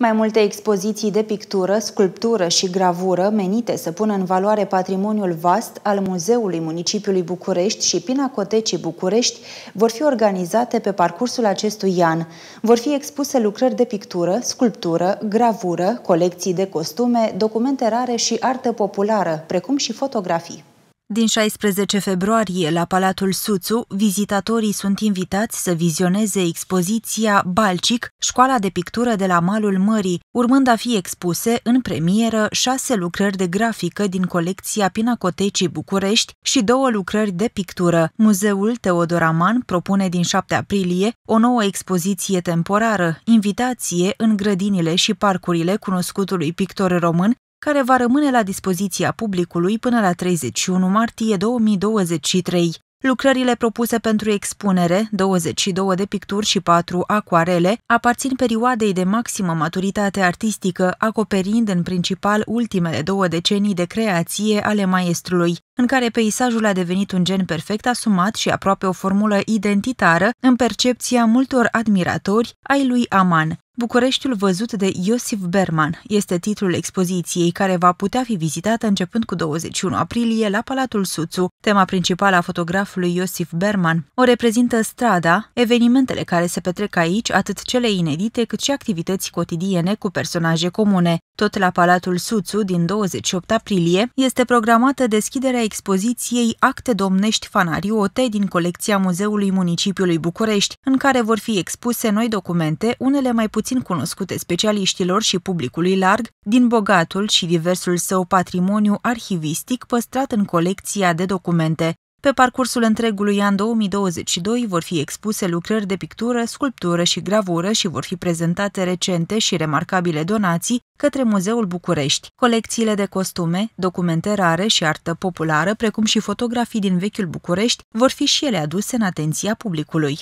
Mai multe expoziții de pictură, sculptură și gravură menite să pună în valoare patrimoniul vast al Muzeului Municipiului București și Pinacotecii București vor fi organizate pe parcursul acestui an. Vor fi expuse lucrări de pictură, sculptură, gravură, colecții de costume, documente rare și artă populară, precum și fotografii. Din 16 februarie, la Palatul Suțu, vizitatorii sunt invitați să vizioneze expoziția Balcic, școala de pictură de la malul mării, urmând a fi expuse în premieră șase lucrări de grafică din colecția Pinacotecii București și două lucrări de pictură. Muzeul Teodoraman propune din 7 aprilie o nouă expoziție temporară, invitație în grădinile și parcurile cunoscutului pictor român, care va rămâne la dispoziția publicului până la 31 martie 2023. Lucrările propuse pentru expunere, 22 de picturi și 4 acuarele, aparțin perioadei de maximă maturitate artistică, acoperind în principal ultimele două decenii de creație ale maestrului, în care peisajul a devenit un gen perfect asumat și aproape o formulă identitară în percepția multor admiratori ai lui Aman. Bucureștiul văzut de Iosif Berman este titlul expoziției care va putea fi vizitată începând cu 21 aprilie la Palatul Suțu. Tema principală a fotografului Iosif Berman o reprezintă strada, evenimentele care se petrec aici, atât cele inedite cât și activități cotidiene cu personaje comune. Tot la Palatul Suțu, din 28 aprilie, este programată deschiderea expoziției Acte domnești fanariote din colecția Muzeului Municipiului București, în care vor fi expuse noi documente, unele mai puțin puțin cunoscute specialiștilor și publicului larg, din bogatul și diversul său patrimoniu arhivistic păstrat în colecția de documente. Pe parcursul întregului an 2022 vor fi expuse lucrări de pictură, sculptură și gravură și vor fi prezentate recente și remarcabile donații către Muzeul București. Colecțiile de costume, documente rare și artă populară, precum și fotografii din vechiul București, vor fi și ele aduse în atenția publicului.